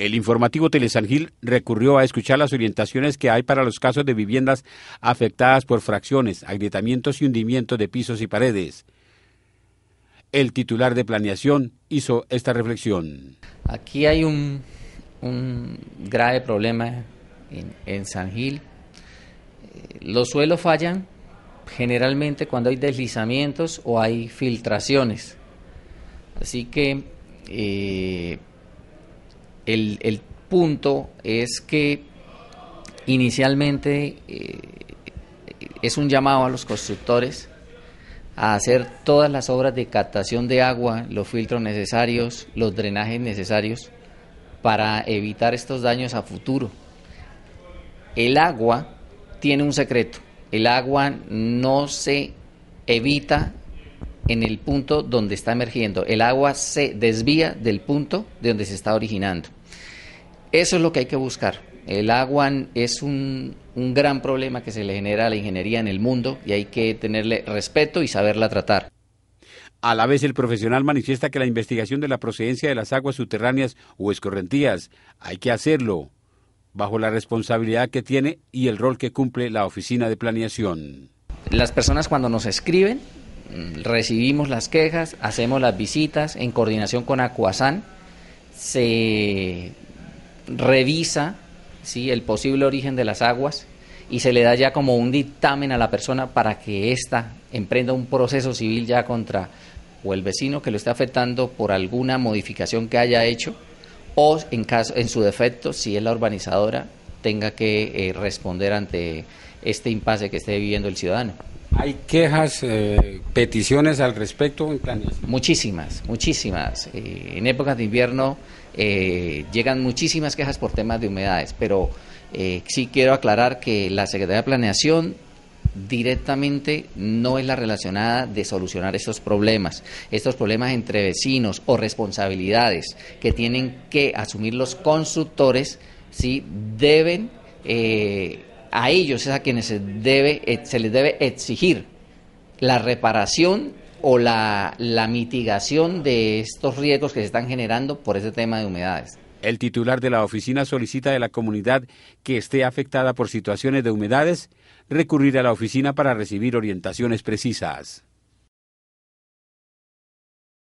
El informativo Telesangil recurrió a escuchar las orientaciones que hay para los casos de viviendas afectadas por fracciones, agrietamientos y hundimientos de pisos y paredes. El titular de planeación hizo esta reflexión. Aquí hay un, grave problema en, San Gil. Eh, los suelos fallan generalmente cuando hay deslizamientos o hay filtraciones. Así que eh, el, punto es que inicialmente eh, es un llamado a los constructores a hacer todas las obras de captación de agua, los filtros necesarios, los drenajes necesarios para evitar estos daños a futuro. El agua tiene un secreto. El agua no se evita en el punto donde está emergiendo. El agua se desvía del punto de donde se está originando. Eso es lo que hay que buscar. El agua es un, gran problema que se le genera a la ingeniería en el mundo y hay que tenerle respeto y saberla tratar. A la vez, el profesional manifiesta que la investigación de la procedencia de las aguas subterráneas o escorrentías hay que hacerlo bajo la responsabilidad que tiene y el rol que cumple la oficina de planeación. Las personas cuando nos escriben, recibimos las quejas, hacemos las visitas en coordinación con Acuasan, se revisa ¿sí? el posible origen de las aguas y se le da ya como un dictamen a la persona para que ésta emprenda un proceso civil ya contra o el vecino que lo está afectando por alguna modificación que haya hecho o en caso en su defecto si es la urbanizadora tenga que eh, responder ante este impasse que esté viviendo el ciudadano. ¿Hay quejas, eh, peticiones al respecto en Muchísimas, muchísimas. Eh, en épocas de invierno eh, llegan muchísimas quejas por temas de humedades, pero eh, sí quiero aclarar que la Secretaría de Planeación directamente no es la relacionada de solucionar estos problemas, estos problemas entre vecinos o responsabilidades que tienen que asumir los constructores, sí deben eh, a ellos es a quienes se les debe exigir la reparación o la, mitigación de estos riesgos que se están generando por ese tema de humedades. El titular de la oficina solicita de la comunidad que esté afectada por situaciones de humedades recurrir a la oficina para recibir orientaciones precisas.